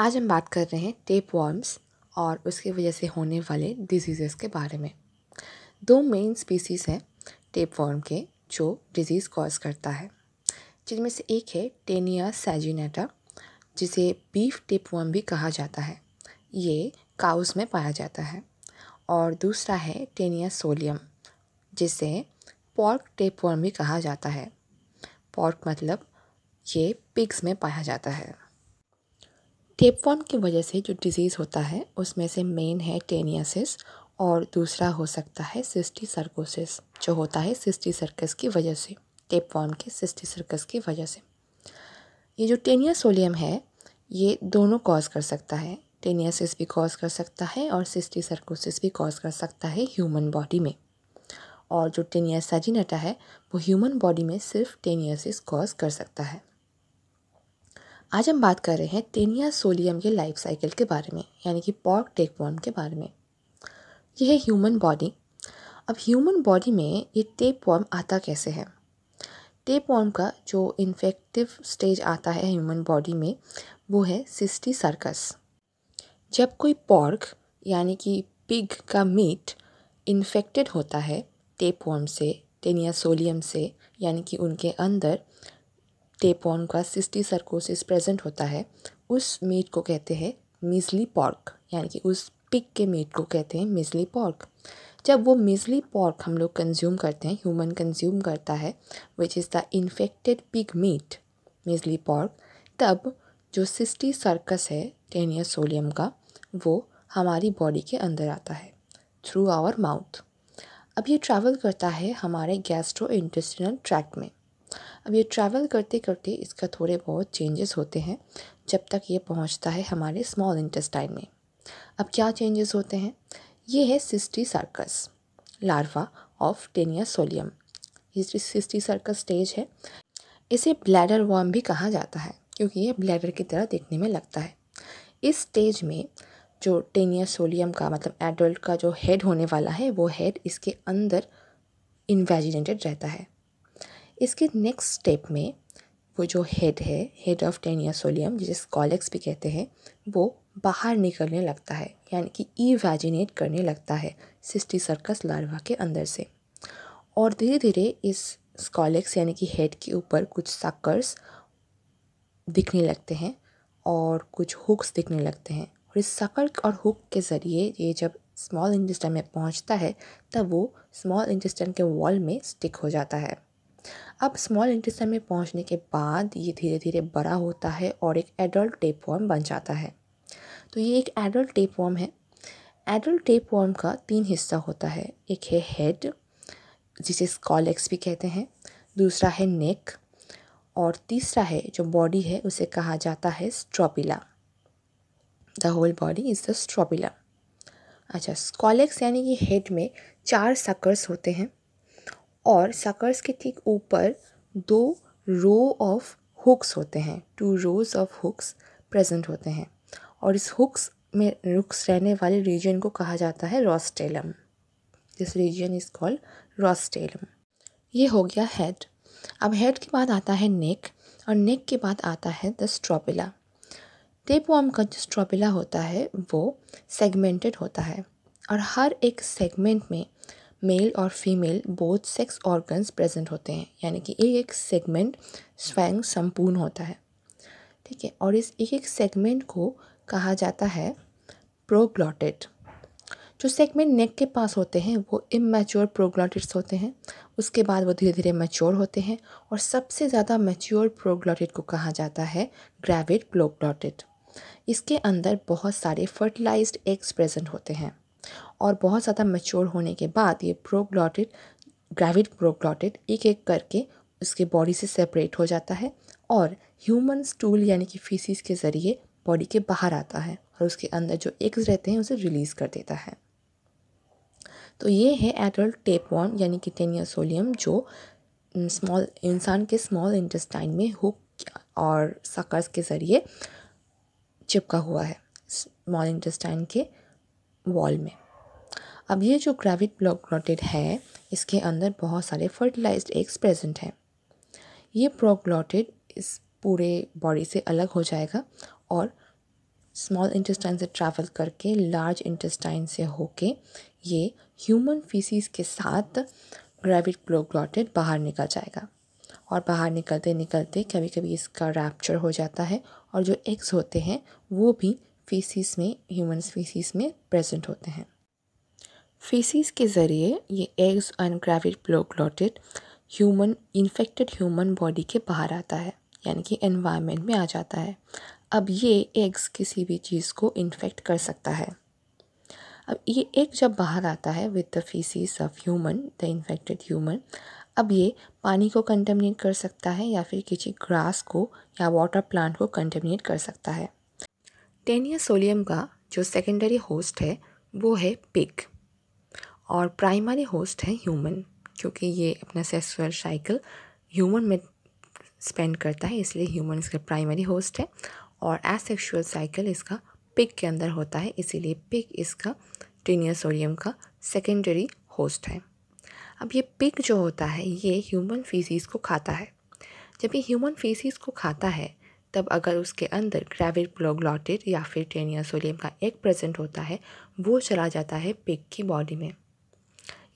आज हम बात कर रहे हैं टेप वॉर्म्स और उसकी वजह से होने वाले डिजीज़ के बारे में दो मेन स्पीसीज़ हैं टेप वॉर्म के जो डिज़ीज़ कॉज करता है जिनमें से एक है टेनिया सैजिनेटा जिसे बीफ टेप वॉर्म भी कहा जाता है ये काउस में पाया जाता है और दूसरा है टेनिया सोलियम जिसे पॉर्क टेप वॉर्म भी कहा जाता है पॉर्क मतलब ये पिग्स में पाया जाता है टेपवॉर्म की वजह से जो डिज़ीज़ होता है उसमें से मेन है टेनियासिस और दूसरा हो सकता है सिस्टी सर्कोसिस जो होता है सिस्टी सर्कस की वजह से टेपवॉर्म के सिस्टी सर्कस की वजह से ये जो टेनियासोलियम है ये दोनों कॉज कर सकता है टेनियासिस भी कॉज कर सकता है और सिस्टी सर्कोसिस भी कॉज कर सकता है ह्यूमन बॉडी में और जो टेनियस है वो ह्यूमन बॉडी में सिर्फ टेनियासिस कॉज कर सकता है आज हम बात कर रहे हैं टेनिया सोलियम के लाइफ साइकिल के बारे में यानी कि पॉर्क टेपवर्म के बारे में यह है ह्यूमन बॉडी अब ह्यूमन बॉडी में ये टेप वॉर्म आता कैसे है टेप वॉर्म का जो इन्फेक्टिव स्टेज आता है ह्यूमन बॉडी में वो है सिस्टी सर्कस जब कोई पॉर्क यानी कि पिग का मीट इन्फेक्टेड होता है टेप वॉर्म से सोलियम से यानी कि उनके अंदर टेपॉन का सिस्टी सर्कोसिस प्रेजेंट होता है उस मीट को कहते हैं मिजली पॉर्क यानी कि उस पिक के मीट को कहते हैं मिजली पॉर्क जब वो मिजली पॉर्क हम लोग कंज्यूम करते हैं ह्यूमन कंज्यूम करता है which is the infected pig meat measly pork तब जो सिस्टी सर्कस है टेनियस सोलियम का वो हमारी बॉडी के अंदर आता है थ्रू आवर माउथ अब ये ट्रैवल करता है हमारे गैस्ट्रो इंटेस्टिनल ट्रैक में अब ये ट्रैवल करते करते इसका थोड़े बहुत चेंजेस होते हैं जब तक ये पहुंचता है हमारे स्मॉल इंटेस्टाइन में अब क्या चेंजेस होते हैं ये है cysticercus larva of taenia solium cysticercus stage है इसे ब्लैडर वॉर्म भी कहा जाता है क्योंकि ये ब्लैडर की तरह देखने में लगता है इस स्टेज में जो टेनिया सोलियम का मतलब एडल्ट का जो हेड होने वाला है वो हेड इसके अंदर इन्वेजिनेटेड रहता है इसके नेक्स्ट स्टेप में वो जो हेड है हेड ऑफ टेनिया सोलियम जिसे कॉलेक्स भी कहते हैं वो बाहर निकलने लगता है यानी कि ईवेजिनेट करने लगता है सिस्टी सर्कस लार्वा के अंदर से और धीरे धीरे इस स्कॉलेक्स यानी कि हेड के ऊपर कुछ साकर्स दिखने लगते हैं और कुछ हुक्स दिखने लगते हैं और इस सकर और हुक के ज़रिए ये जब स्मॉल इंटेस्टाइन में पहुंचता है तब वो स्मॉल इंटेस्टाइन के वॉल में स्टिक हो जाता है अब स्मॉल इंटेस्टाइन में पहुंचने के बाद ये धीरे धीरे बड़ा होता है और एक एडल्ट टेप वॉर्म बन जाता है तो ये एक एडल्ट टेप वॉर्म है एडल्ट टेप वॉर्म का तीन हिस्सा होता है एक है हेड जिसे स्कॉलेक्स भी कहते हैं दूसरा है नेक और तीसरा है जो बॉडी है उसे कहा जाता है strobila the whole body is the strobila अच्छा स्कॉलेक्स यानी कि हेड में चार सकर्स होते हैं और सकर्स के ठीक ऊपर दो रो ऑफ हुक्स होते हैं two rows of hooks present होते हैं और इस हुक्स में रुक्स रहने वाले रीजन को कहा जाता है rostellum this region is called rostellum ये हो गया हेड अब हेड के बाद आता है नेक और नेक के बाद आता है द स्ट्रॉपिला टेप वॉम का जो स्ट्रॉपिला होता है वो सेगमेंटेड होता है और हर एक सेगमेंट में मेल और female both sex organs present होते हैं यानी कि एक एक सेगमेंट स्वयं संपूर्ण होता है ठीक है और इस एक एक सेगमेंट को कहा जाता है प्रोग्लॉटेड जो सेगमेंट नेक के पास होते हैं वो इमेच्योर प्रोग्लॉटिड्स होते हैं उसके बाद वो धीरे धीरे मैच्योर होते हैं और सबसे ज़्यादा मैच्योर प्रोग्लॉटिड को कहा जाता है ग्रेविड प्रोग्लॉटिड इसके अंदर बहुत सारे फर्टिलाइज्ड एग्स प्रेजेंट होते हैं और बहुत ज़्यादा मच्योर होने के बाद ये प्रोग्लॉटिड ग्रेविड प्रोग्लॉटिड एक एक करके उसके बॉडी से सेपरेट हो जाता है और ह्यूमन स्टूल यानी कि फीसिस के ज़रिए बॉडी के बाहर आता है और उसके अंदर जो एग्स रहते हैं उसे रिलीज़ कर देता है तो ये है एडल्ट टेप वॉर्म यानी कि टेनियासोलियम जो स्मॉल इंसान के स्मॉल इंटेस्टाइन में हुक और सकर्स के ज़रिए चिपका हुआ है स्मॉल इंटेस्टाइन के वॉल में अब ये जो ग्रेविट ब्लॉक ग्लॉटेड है इसके अंदर बहुत सारे फर्टिलाइज एग्स प्रेजेंट हैं ये ग्लॉटेड इस पूरे बॉडी से अलग हो जाएगा और स्मॉल इंटेस्टाइन से ट्रैवल करके लार्ज इंटेस्टाइन से होके ये ह्यूमन फीसीस के साथ ग्रेविट ग्लॉटेड बाहर निकल जाएगा और बाहर निकलते निकलते कभी कभी इसका रैप्चर हो जाता है और जो एग्स होते हैं वो भी फीसीस में ह्यूमन फीसीस में प्रेजेंट होते हैं फेसिस के ज़रिए ये एग्स अनक्राविड proglottid human infected human body के बाहर आता है यानी कि एनवायरनमेंट में आ जाता है अब ये एग्स किसी भी चीज़ को इन्फेक्ट कर सकता है अब ये एग जब बाहर आता है with the faeces of human the infected human अब ये पानी को कंटेमिनेट कर सकता है या फिर किसी ग्रास को या वाटर प्लांट को कंटेमिनेट कर सकता है टेनिया का जो सेकेंडरी होस्ट है वो है पिग और प्राइमरी होस्ट है ह्यूमन क्योंकि ये अपना सेक्सुअल साइकिल ह्यूमन में स्पेंड करता है इसलिए ह्यूमन इसका प्राइमरी होस्ट है और एसेक्सुअल साइकिल इसका पिक के अंदर होता है इसीलिए पिक इसका टीनियसोरियम का सेकेंडरी होस्ट है अब ये पिक जो होता है ये ह्यूमन फीसीस को खाता है जब ये ह्यूमन फीसीस को खाता है तब अगर उसके अंदर ग्रेविड प्लोग्लॉटेड या फिर टेनियासोलियम का एक प्रेजेंट होता है वो चला जाता है पिक की बॉडी में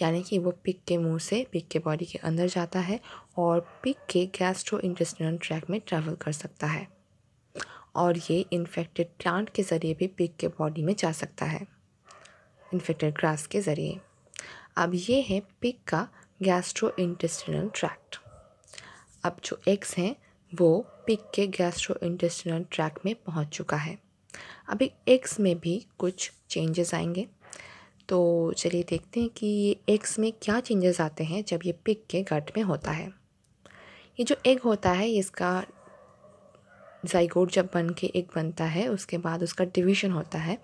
यानी कि वो पिक के मुंह से पिक के बॉडी के अंदर जाता है और पिक के गैस्ट्रो इंटेस्टिनल ट्रैक में ट्रैवल कर सकता है और ये इन्फेक्टेड प्लांट के ज़रिए भी पिक के बॉडी में जा सकता है इन्फेक्टेड ग्रास के ज़रिए अब ये है पिक का गैस्ट्रो इंटेस्टिनल ट्रैक्ट अब जो एग्स हैं वो पिक के गैस्ट्रो इंटेस्टिनल ट्रैक में पहुंच चुका है अभी एग्स में भी कुछ चेंजेस आएंगे तो चलिए देखते हैं कि ये एग्स में क्या चेंजेस आते हैं जब ये पिक के गट में होता है ये जो एग होता है इसका जाइगोड जब बन के एग बनता है उसके बाद उसका डिवीजन होता है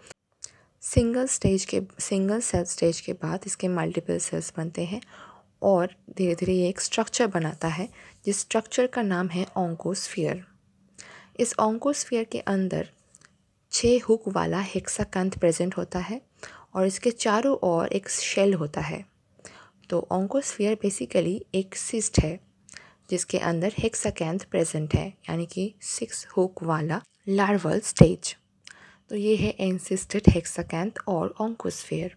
सिंगल स्टेज के सिंगल सेल स्टेज के बाद इसके मल्टीपल सेल्स बनते हैं और धीरे धीरे ये एक स्ट्रक्चर बनाता है जिस स्ट्रक्चर का नाम है ओंकोस्फीयर इस ओंकोस्फीयर के अंदर छः हुक वाला हेक्साकंथ प्रेजेंट होता है और इसके चारों ओर एक शेल होता है तो ऑंकोस्फियर बेसिकली एक सिस्ट है जिसके अंदर हेक्साकैंथ प्रेजेंट है यानी कि सिक्स हुक वाला लार्वल स्टेज तो ये है एनसिस्टेड हेक्साकैंथ और ऑंकोस्फीयर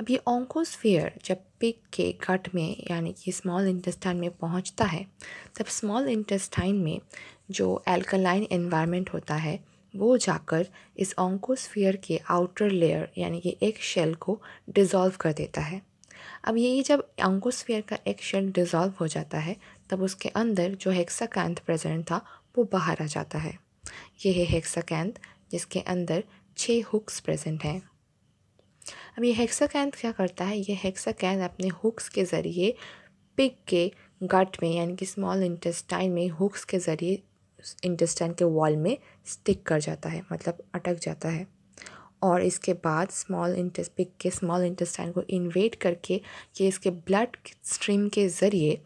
अब ये ऑन्कोस्फीयर जब पिक के गट में यानी कि स्मॉल इंटेस्टाइन में पहुंचता है तब स्मॉल इंटेस्टाइन में जो एल्कलाइन इन्वायरमेंट होता है वो जाकर इस ऑंकोस्फीयर के आउटर लेयर यानी कि एक शेल को डिज़ोल्व कर देता है अब यही जब ऑंकोस्फीयर का एक शेल डिज़ोल्व हो जाता है तब उसके अंदर जो हेक्साकैंथ प्रेजेंट था वो बाहर आ जाता है यह है हेक्साकैंथ जिसके अंदर छः हुक्स प्रेजेंट हैं अब ये हेक्साकैंथ क्या करता है ये हेक्साकैंथ अपने हुक्स के ज़रिए पिग के गट में यानी कि स्मॉल इंटेस्टाइन में हुक्स के ज़रिए इंटेस्टाइन के वॉल में स्टिक कर जाता है मतलब अटक जाता है और इसके बाद स्मॉल इंटेस्ट पिक के स्मॉल इंटेस्टाइन को इन्वेट करके ये इसके ब्लड स्ट्रीम के ज़रिए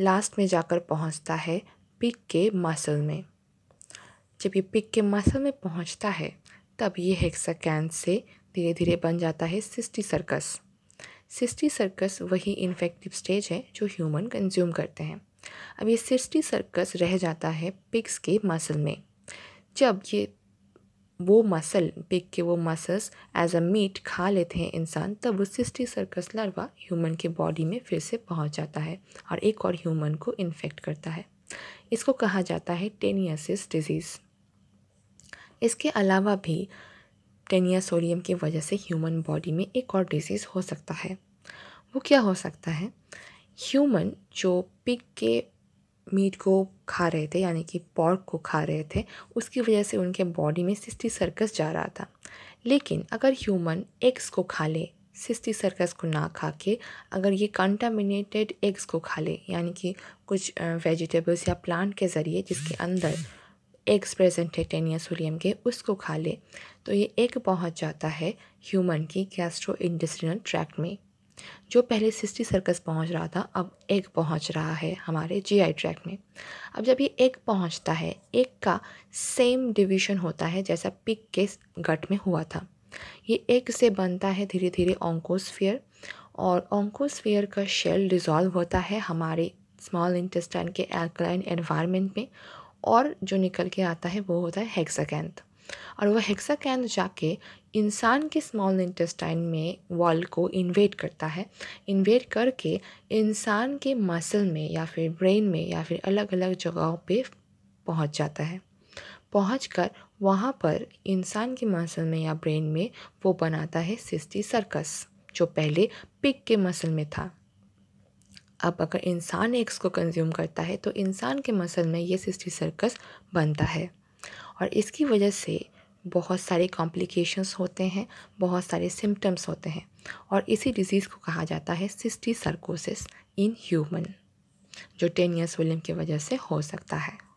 लास्ट में जाकर पहुंचता है पिक के मसल में जब ये पिक के मसल में पहुंचता है तब ये हेक्साकैन से धीरे धीरे बन जाता है सिस्टी सर्कस सिस्टी सर्कस वही इन्फेक्टिव स्टेज है जो ह्यूमन कंज्यूम करते हैं अब ये सिस्टी सर्कस रह जाता है पिग्स के मसल में जब ये वो मसल पिग के वो मसल्स एज अ मीट खा लेते हैं इंसान तब वो सिस्टी सर्कस लार्वा ह्यूमन के बॉडी में फिर से पहुंच जाता है और एक और ह्यूमन को इन्फेक्ट करता है इसको कहा जाता है टेनियासिस डिजीज़ इसके अलावा भी टेनिया सोडियम की वजह से ह्यूमन बॉडी में एक और डिजीज़ हो सकता है वो क्या हो सकता है ह्यूमन जो पिग के मीट को खा रहे थे यानी कि पॉर्क को खा रहे थे उसकी वजह से उनके बॉडी में सिस्टी सर्कस जा रहा था लेकिन अगर ह्यूमन एग्स को खा ले सिस्टी सर्कस को ना खा के अगर ये कंटामिनेटेड एग्स को खा ले यानी कि कुछ वेजिटेबल्स या प्लांट के ज़रिए जिसके अंदर एग्स प्रेजेंट है टेनिया सोलियम के उसको खा ले तो ये एग पहुंच जाता है ह्यूमन की गैस्ट्रो इंडस्ट्रियल ट्रैक्ट में जो पहले सिस्टी सर्कस पहुंच रहा था अब एग पहुंच रहा है हमारे जीआई ट्रैक में अब जब ये एग पहुंचता है एग का सेम डिवीजन होता है जैसा पिक के गट में हुआ था ये एग से बनता है धीरे धीरे ओंकोस्फियर और ओंकोस्फियर का शेल डिजॉल्व होता है हमारे स्मॉल इंटेस्टाइन के एल्कलाइन एनवायरमेंट में और जो निकल के आता है वो होता है हेक्सागेंथ और वह हेक्सा कैन जाके इंसान के स्मॉल इंटेस्टाइन में वॉल को इन्वेट करता है इन्वेट करके इंसान के मसल में या फिर ब्रेन में या फिर अलग अलग जगहों पे पहुंच जाता है पहुँच कर वहाँ पर इंसान के मसल में या ब्रेन में वो बनाता है सिस्टी सर्कस जो पहले पिक के मसल में था अब अगर इंसान एग्स को कंज्यूम करता है तो इंसान के मसल में ये सिस्टी सर्कस बनता है और इसकी वजह से बहुत सारे कॉम्प्लिकेशंस होते हैं बहुत सारे सिम्टम्स होते हैं और इसी डिज़ीज़ को कहा जाता है सिस्टी सर्कोसिस इन ह्यूमन जो टेनियस विलियम की वजह से हो सकता है